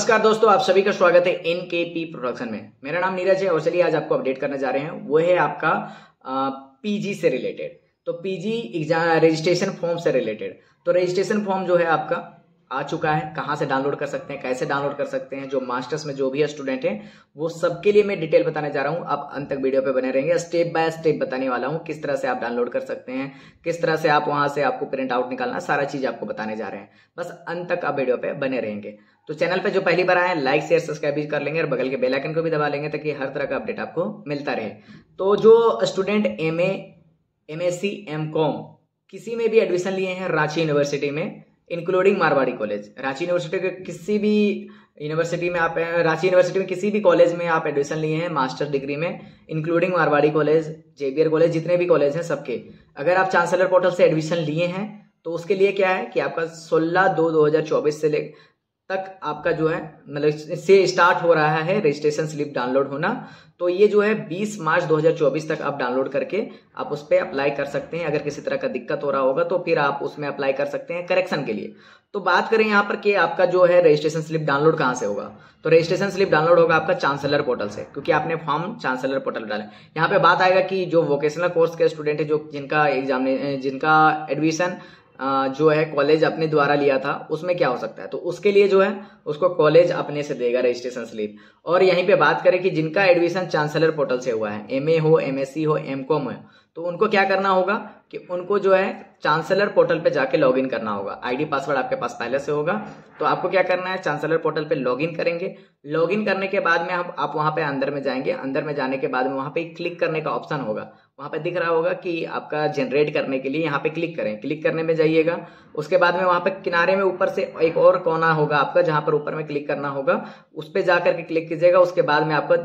नमस्कार दोस्तों आप सभी का स्वागत है एन के पी प्रोडक्शन में मेरा नाम नीरज है और चलिए आज आपको अपडेट करने जा रहे हैं वो है आपका पीजी से रिलेटेड तो पीजी एग्जाम रजिस्ट्रेशन फॉर्म से रिलेटेड तो रजिस्ट्रेशन फॉर्म जो है आपका आ चुका है कहाँ से डाउनलोड कर सकते हैं कैसे डाउनलोड कर सकते हैं जो मास्टर्स में जो भी स्टूडेंट हैं वो सबके लिए मैं डिटेल बताने जा रहा हूँ आप अंत तक वीडियो पे बने रहेंगे स्टेप बाय स्टेप बताने वाला हूँ किस तरह से आप डाउनलोड कर सकते हैं किस तरह से आप वहाँ से आपको प्रिंट आउट निकालना सारा चीज आपको बताने जा रहे हैं बस अंत तक आप वीडियो पे बने रहेंगे तो चैनल पे जो पहली बार आए लाइक शेयर सब्सक्राइब भी कर लेंगे और बगल के बेल आइकन को भी दबा लेंगे ताकि हर तरह का अपडेट आपको मिलता रहे तो जो स्टूडेंट एम एमएससी एमकॉम किसी में भी एडमिशन लिए हैं रांची यूनिवर्सिटी में including Marwari college Ranchi university के किसी भी यूनिवर्सिटी में आप रांची यूनिवर्सिटी में किसी भी कॉलेज में आप एडमिशन लिए हैं मास्टर डिग्री में including Marwari college JBR college जितने भी कॉलेज हैं सबके अगर आप चांसलर पोर्टल से एडमिशन लिए हैं तो उसके लिए क्या है कि आपका 16 दो 2024 से ले तक आपका जो है मतलब से स्टार्ट हो रहा है रजिस्ट्रेशन स्लिप डाउनलोड होना तो ये जो है 20 मार्च 2024 तक आप डाउनलोड करके आप उस पर अप्लाई कर सकते हैं अगर किसी तरह का दिक्कत हो रहा होगा तो फिर आप उसमें अप्लाई कर सकते हैं करेक्शन के लिए तो बात करें यहाँ पर कि आपका जो है रजिस्ट्रेशन स्लिप डाउनलोड कहाँ से होगा तो रजिस्ट्रेशन स्लिप डाउनलोड होगा आपका चांसलर पोर्टल से क्योंकि आपने फॉर्म चांसलर पोर्टल डाला यहाँ पे बात आएगा कि जो वोकेशनल कोर्स के स्टूडेंट है जो जिनका एग्जाम जिनका एडमिशन जो है कॉलेज अपने द्वारा लिया था उसमें क्या हो सकता है तो उसके लिए जो है उसको कॉलेज अपने से देगा रजिस्ट्रेशन स्लिप और यहीं पे बात करें कि जिनका एडमिशन चांसलर पोर्टल से हुआ है एमए हो एमएससी हो एमकॉम हो तो उनको क्या करना होगा कि उनको जो है चांसलर पोर्टल पे जाके लॉगिन करना होगा आईडी पासवर्ड आपके पास पहले से होगा तो आपको क्या करना है चांसलर पोर्टल पे लॉगिन करेंगे लॉगिन करने के बाद में आप वहां पे अंदर में जाएंगे अंदर में जाने के बाद में वहां पे क्लिक करने का ऑप्शन होगा वहाँ पे दिख रहा होगा कि आपका जनरेट करने के लिए यहाँ पे क्लिक करें क्लिक करने में जाइएगा उसके बाद में वहाँ पे किनारे में ऊपर से एक और कोना होगा आपका जहाँ पर ऊपर में क्लिक करना होगा उस पर जा करके क्लिक कीजिएगा उसके बाद में आपको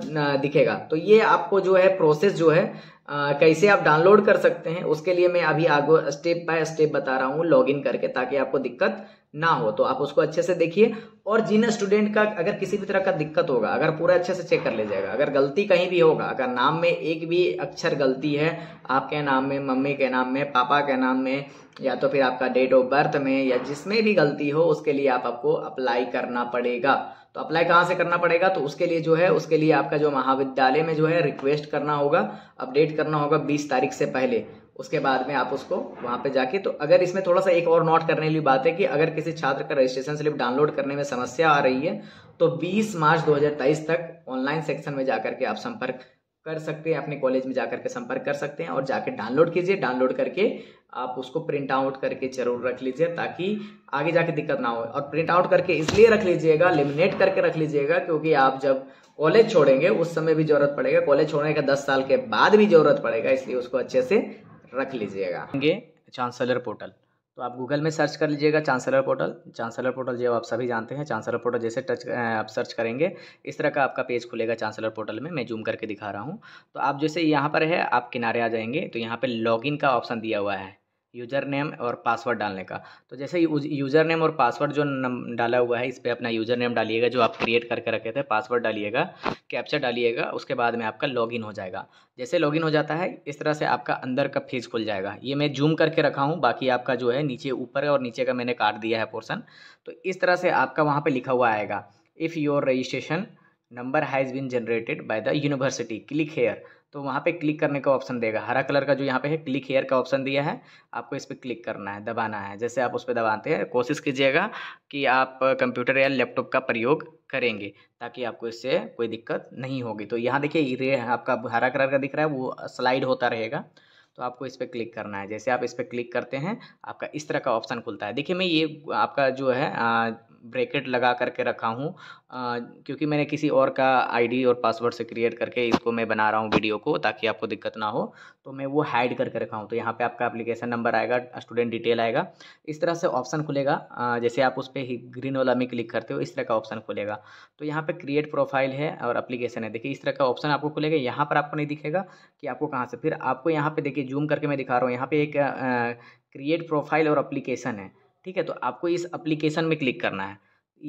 दिखेगा तो ये आपको जो है प्रोसेस जो है आ, कैसे आप डाउनलोड कर सकते हैं उसके लिए मैं अभी आगे स्टेप बाय स्टेप बता रहा हूँ लॉग करके ताकि आपको दिक्कत ना हो तो आप उसको अच्छे से देखिए और जिन स्टूडेंट का अगर किसी भी तरह का दिक्कत होगा अगर पूरा अच्छे से चेक कर लीजिएगा अगर गलती कहीं भी होगा अगर नाम में एक भी अक्षर गलती है आपके नाम में मम्मी के नाम में पापा के नाम में या तो फिर आपका डेट ऑफ बर्थ में या जिसमें भी गलती हो उसके लिए आप आपको अप्लाई करना पड़ेगा तो अप्लाई कहाँ से करना पड़ेगा तो उसके लिए जो है उसके लिए आपका जो महाविद्यालय में जो है रिक्वेस्ट करना होगा अपडेट करना होगा बीस तारीख से पहले उसके बाद में आप उसको वहां पे जाके तो अगर इसमें थोड़ा सा एक और नोट करने वाली बात है कि अगर किसी छात्र का रजिस्ट्रेशन स्लिप डाउनलोड करने में समस्या आ रही है तो 20 मार्च 2023 तक ऑनलाइन सेक्शन में जाकर के आप संपर्क कर सकते हैं अपने कॉलेज में जाकर के संपर्क कर सकते हैं और जाके डाउनलोड कीजिए डाउनलोड करके आप उसको प्रिंट आउट करके जरूर रख लीजिए ताकि आगे जाके दिक्कत ना हो और प्रिंट आउट करके इसलिए रख लीजिएगा लिमिनेट करके रख लीजिएगा क्योंकि आप जब कॉलेज छोड़ेंगे उस समय भी जरूरत पड़ेगा कॉलेज छोड़ने का दस साल के बाद भी जरूरत पड़ेगा इसलिए उसको अच्छे से रख लीजिएगा चांसलर पोर्टल तो आप गूगल में सर्च कर लीजिएगा चांसलर पोर्टल चांसलर पोर्टल जो आप सभी जानते हैं चांसलर पोर्टल जैसे टच आप सर्च करेंगे इस तरह का आपका पेज खुलेगा चांसलर पोर्टल में मैं जूम करके दिखा रहा हूँ तो आप जैसे यहाँ पर है आप किनारे आ जाएंगे तो यहाँ पर लॉगिन का ऑप्शन दिया हुआ है यूज़र नेम और पासवर्ड डालने का तो जैसे यूज़र नेम और पासवर्ड जो डाला हुआ है इस पर अपना यूज़र नेम डालिएगा जो आप क्रिएट करके रखे थे पासवर्ड डालिएगा कैप्चर डालिएगा उसके बाद में आपका लॉगिन हो जाएगा जैसे लॉगिन हो जाता है इस तरह से आपका अंदर का फेज खुल जाएगा ये मैं जूम करके रखा हूँ बाकी आपका जो है नीचे ऊपर और नीचे का मैंने काट दिया है पोर्सन तो इस तरह से आपका वहाँ पर लिखा हुआ आएगा if your registration number has been generated by the university click here तो वहाँ पे क्लिक करने का ऑप्शन देगा हरा कलर का जो यहाँ पे है क्लिक हेयर का ऑप्शन दिया है आपको इस पर क्लिक करना है दबाना है जैसे आप उस पर दबाते हैं कोशिश कीजिएगा कि आप कंप्यूटर या लैपटॉप का प्रयोग करेंगे ताकि आपको इससे कोई दिक्कत नहीं होगी तो यहाँ देखिए रे आपका हरा कलर का दिख रहा है वो स्लाइड होता रहेगा तो आपको इस पर क्लिक करना है जैसे आप इस पर क्लिक करते हैं आपका इस तरह का ऑप्शन खुलता है देखिए मैं ये आपका जो है ब्रैकेट लगा करके रखा हूँ क्योंकि मैंने किसी और का आईडी और पासवर्ड से क्रिएट करके इसको मैं बना रहा हूँ वीडियो को ताकि आपको दिक्कत ना हो तो मैं वो हाइड करके रखा हूँ तो यहाँ पे आपका एप्लीकेशन नंबर आएगा स्टूडेंट डिटेल आएगा इस तरह से ऑप्शन खुलेगा जैसे आप उस पर ग्रीन वाला में क्लिक करते हो इस तरह का ऑप्शन खुलेगा तो यहाँ पर क्रिएट प्रोफाइल है और अप्लीकेशन है देखिए इस तरह का ऑप्शन आपको खुलेगा यहाँ पर आपको नहीं दिखेगा कि आपको कहाँ से फिर आपको यहाँ पर देखिए जूम करके मैं दिखा रहा हूँ यहाँ पर एक क्रिएट प्रोफाइल और अप्लीकेशन है ठीक है तो आपको इस अप्लीकेशन में क्लिक करना है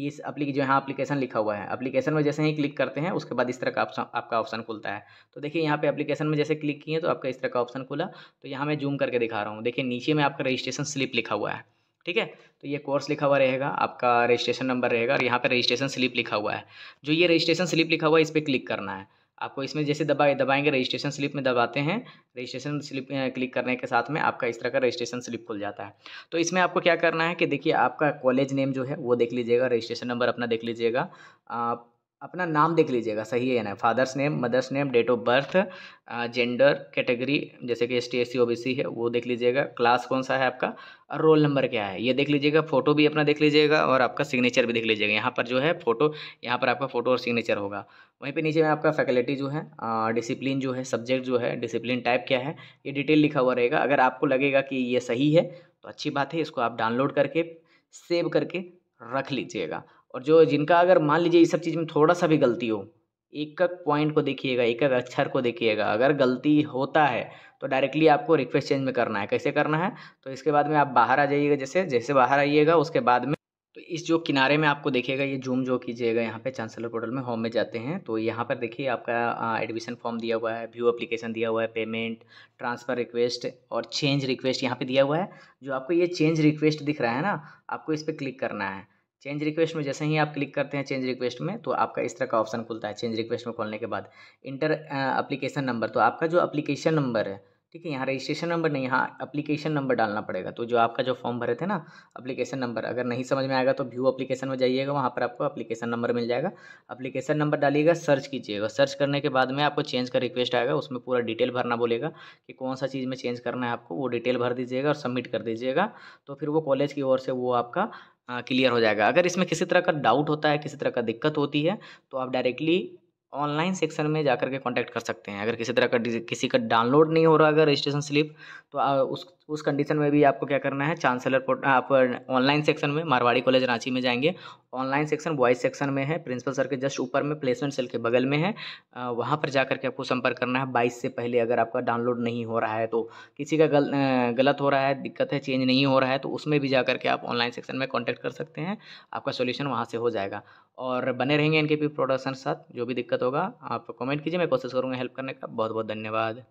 इस अप्ली जो यहाँ अप्लीकेशन लिखा हुआ है अप्लीकेशन में जैसे ही क्लिक करते हैं उसके बाद इस तरह का ऑप्शन आपका ऑप्शन खुलता है तो देखिए यहाँ पे अप्लीकेशन में जैसे क्लिक किए तो आपका इस तरह का ऑप्शन खुला तो यहाँ मैं जूम करके दिखा रहा हूँ देखिए नीचे में आपका रजिस्ट्रेशन स्लिप लिखा हुआ है ठीक है तो ये कोर्स लिखा हुआ रहेगा आपका रजिस्ट्रेशन नंबर रहेगा और यहाँ पर रजिस्ट्रेशन स्लिप लिखा हुआ है जो ये रजिस्ट्रेशन स्लिप लिखा हुआ है इस पर क्लिक करना है आपको इसमें जैसे दबाए दबाएंगे रजिस्ट्रेशन स्लिप में दबाते हैं रजिस्ट्रेशन स्लिप क्लिक करने के साथ में आपका इस तरह का रजिस्ट्रेशन स्लिप खुल जाता है तो इसमें आपको क्या करना है कि देखिए आपका कॉलेज नेम जो है वो देख लीजिएगा रजिस्ट्रेशन नंबर अपना देख लीजिएगा अपना नाम देख लीजिएगा सही है ना father's name mother's name date of birth gender category जैसे कि S T S C O B C है वो देख लीजिएगा क्लास कौन सा है आपका और रोल नंबर क्या है ये देख लीजिएगा फोटो भी अपना देख लीजिएगा और आपका सिग्नेचर भी देख लीजिएगा यहाँ पर जो है फोटो यहाँ पर आपका फोटो और सिग्नेचर होगा वहीं पे नीचे में आपका फैकल्टी जो है डिसिप्लिन जो है सब्जेक्ट जो है डिसिप्लिन टाइप क्या है ये डिटेल लिखा हुआ रहेगा अगर आपको लगेगा कि ये सही है तो अच्छी बात है इसको आप डाउनलोड करके सेव करके रख लीजिएगा और जो जिनका अगर मान लीजिए ये सब चीज़ में थोड़ा सा भी गलती हो एक एक पॉइंट को देखिएगा एक एक अक्षर को देखिएगा अगर गलती होता है तो डायरेक्टली आपको रिक्वेस्ट चेंज में करना है कैसे करना है तो इसके बाद में आप बाहर आ जाइएगा जैसे जैसे बाहर आइएगा उसके बाद में तो इस जो किनारे में आपको देखिएगा ये जूम जो कीजिएगा यहाँ पे चांसलर पोर्टल में होम में जाते हैं तो यहाँ पर देखिए आपका एडमिशन फॉर्म दिया हुआ है व्यू एप्लीकेशन दिया हुआ है पेमेंट ट्रांसफ़र रिक्वेस्ट और चेंज रिक्वेस्ट यहाँ पे दिया हुआ है जो आपको ये चेंज रिक्वेस्ट दिख रहा है ना आपको इस पर क्लिक करना है चेंज रिक्वेस्ट में जैसे ही आप क्लिक करते हैं चेंज रिक्वेस्ट में तो आपका इस तरह का ऑप्शन खुलता है चेंज रिक्वेस्ट में खोलने के बाद इंटर अप्लीकेशन नंबर तो आपका जो अप्लीकेशन नंबर है ठीक है यहाँ रजिस्ट्रेशन नंबर नहीं यहाँ अप्लीकेशन नंबर डालना पड़ेगा तो जो आपका जो फॉर्म भरे थे ना अप्लीकेशन नंबर अगर नहीं समझ में आएगा तो व्यू अप्लीकेशन में जाइएगा वहाँ पर आपको अप्लीकेशन नंबर मिल जाएगा अप्लीकेशन नंबर डालिएगा सर्च कीजिएगा सर्च करने के बाद में आपको चेंज का रिक्वेस्ट आएगा उसमें पूरा डिटेल भरना बोलेगा कि कौन सा चीज़ में चेंज करना है आपको वो डिटेल भर दीजिएगा और सबमिट कर दीजिएगा तो फिर वो कॉलेज की ओर से वो आपका क्लियर हो जाएगा अगर इसमें किसी तरह का डाउट होता है किसी तरह का दिक्कत होती है तो आप डायरेक्टली ऑनलाइन सेक्शन में जाकर के कांटेक्ट कर सकते हैं अगर किसी तरह का किसी का डाउनलोड नहीं हो रहा अगर रजिस्ट्रेशन स्लिप तो आ, उस उस कंडीशन में भी आपको क्या करना है चांसलर आप ऑनलाइन सेक्शन में मारवाड़ी कॉलेज रांची में जाएंगे ऑनलाइन सेक्शन बॉयज़ सेक्शन में है प्रिंसिपल सर के जस्ट ऊपर में प्लेसमेंट सेल के बगल में है वहाँ पर जा के आपको संपर्क करना है बाईस से पहले अगर आपका डाउनलोड नहीं हो रहा है तो किसी का गल, गलत हो रहा है दिक्कत है चेंज नहीं हो रहा है तो उसमें भी जा करके आप ऑनलाइन सेक्शन में कॉन्टैक्ट कर सकते हैं आपका सोल्यूशन वहाँ से हो जाएगा और बने रहेंगे इनके भी प्रोडक्शन साथ जो भी दिक्कत होगा आप कमेंट कीजिए मैं कोशिश करूँगा हेल्प करने का बहुत बहुत धन्यवाद